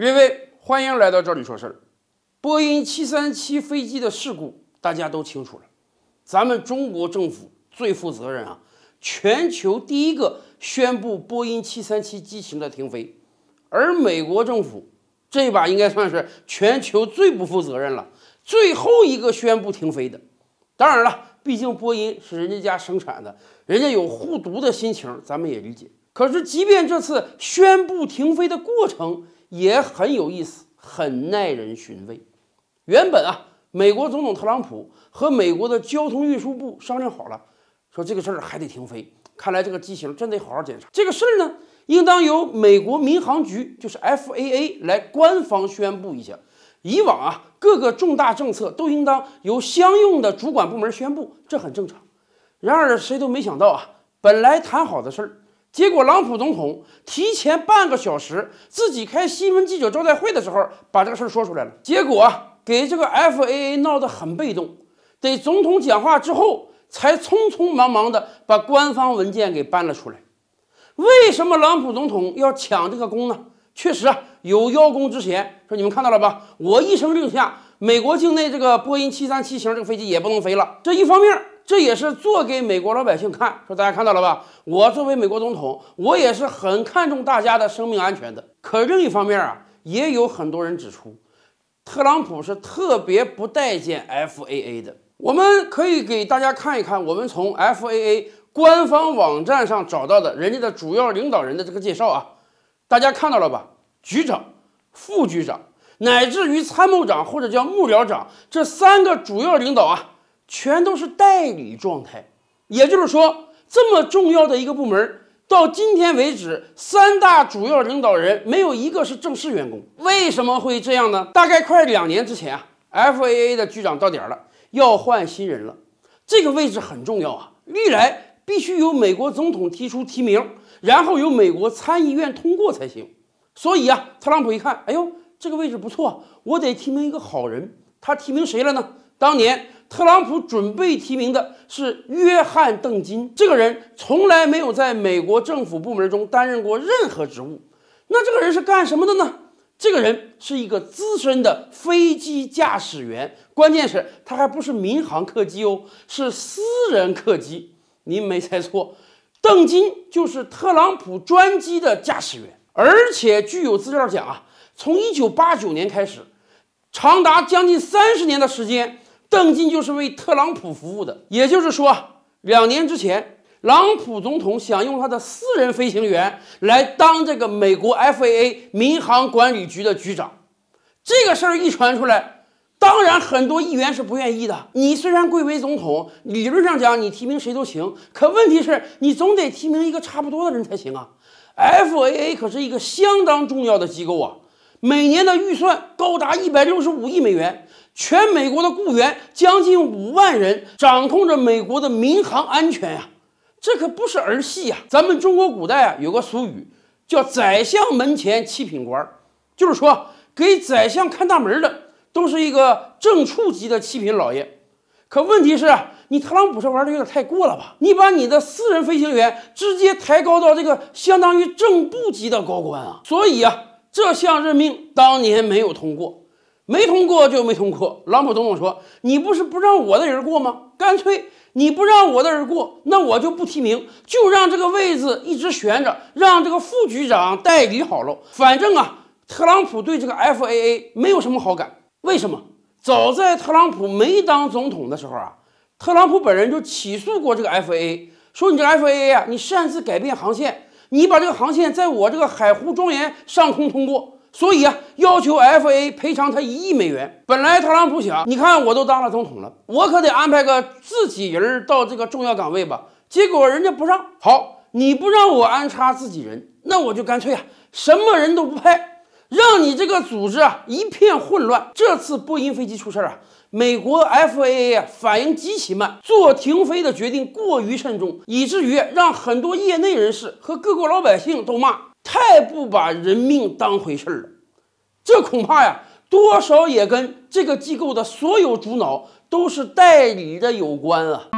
各位，欢迎来到这里说事儿。波音七三七飞机的事故大家都清楚了，咱们中国政府最负责任啊，全球第一个宣布波音七三七机型的停飞，而美国政府这把应该算是全球最不负责任了，最后一个宣布停飞的。当然了，毕竟波音是人家家生产的，人家有护犊的心情，咱们也理解。可是，即便这次宣布停飞的过程，也很有意思，很耐人寻味。原本啊，美国总统特朗普和美国的交通运输部商量好了，说这个事儿还得停飞。看来这个机型真得好好检查。这个事儿呢，应当由美国民航局，就是 FAA 来官方宣布一下。以往啊，各个重大政策都应当由相应的主管部门宣布，这很正常。然而，谁都没想到啊，本来谈好的事儿。结果，朗普总统提前半个小时自己开新闻记者招待会的时候，把这个事儿说出来了。结果给这个 FAA 闹得很被动，得总统讲话之后，才匆匆忙忙的把官方文件给搬了出来。为什么朗普总统要抢这个功呢？确实啊，有邀功之嫌。说你们看到了吧，我一声令下，美国境内这个波音七三七型这个飞机也不能飞了。这一方面。这也是做给美国老百姓看，说大家看到了吧？我作为美国总统，我也是很看重大家的生命安全的。可另一方面啊，也有很多人指出，特朗普是特别不待见 FAA 的。我们可以给大家看一看，我们从 FAA 官方网站上找到的人家的主要领导人的这个介绍啊，大家看到了吧？局长、副局长，乃至于参谋长或者叫幕僚长这三个主要领导啊。全都是代理状态，也就是说，这么重要的一个部门，到今天为止，三大主要领导人没有一个是正式员工。为什么会这样呢？大概快两年之前啊，F A A 的局长到点儿了，要换新人了。这个位置很重要啊，历来必须由美国总统提出提名，然后由美国参议院通过才行。所以啊，特朗普一看，哎呦，这个位置不错，我得提名一个好人。他提名谁了呢？当年。特朗普准备提名的是约翰·邓金。这个人从来没有在美国政府部门中担任过任何职务。那这个人是干什么的呢？这个人是一个资深的飞机驾驶员。关键是他还不是民航客机哦，是私人客机。您没猜错，邓金就是特朗普专机的驾驶员。而且具有资料讲啊，从1989年开始，长达将近30年的时间。邓金就是为特朗普服务的，也就是说，两年之前，特朗普总统想用他的私人飞行员来当这个美国 FAA 民航管理局的局长，这个事儿一传出来，当然很多议员是不愿意的。你虽然贵为总统，理论上讲你提名谁都行，可问题是，你总得提名一个差不多的人才行啊。FAA 可是一个相当重要的机构啊，每年的预算高达一百六十五亿美元。全美国的雇员将近五万人，掌控着美国的民航安全呀，这可不是儿戏呀。咱们中国古代啊有个俗语叫“宰相门前七品官”，就是说给宰相看大门的都是一个正处级的七品老爷。可问题是，你特朗普这玩的有点太过了吧？你把你的私人飞行员直接抬高到这个相当于正部级的高官啊！所以啊，这项任命当年没有通过。没通过就没通过，特朗普总统说：“你不是不让我的人过吗？干脆你不让我的人过，那我就不提名，就让这个位子一直悬着，让这个副局长代理好了。反正啊，特朗普对这个 FAA 没有什么好感。为什么？早在特朗普没当总统的时候啊，特朗普本人就起诉过这个 FAA，说你这个 FAA 啊，你擅自改变航线，你把这个航线在我这个海湖庄园上空通过。”所以啊，要求 f a 赔偿他一亿美元。本来特朗普想，你看我都当了总统了，我可得安排个自己人到这个重要岗位吧。结果人家不让。好，你不让我安插自己人，那我就干脆啊，什么人都不派，让你这个组织啊一片混乱。这次波音飞机出事儿啊，美国 FAA 啊反应极其慢，做停飞的决定过于慎重，以至于让很多业内人士和各国老百姓都骂。太不把人命当回事儿了，这恐怕呀，多少也跟这个机构的所有主脑都是代理的有关啊。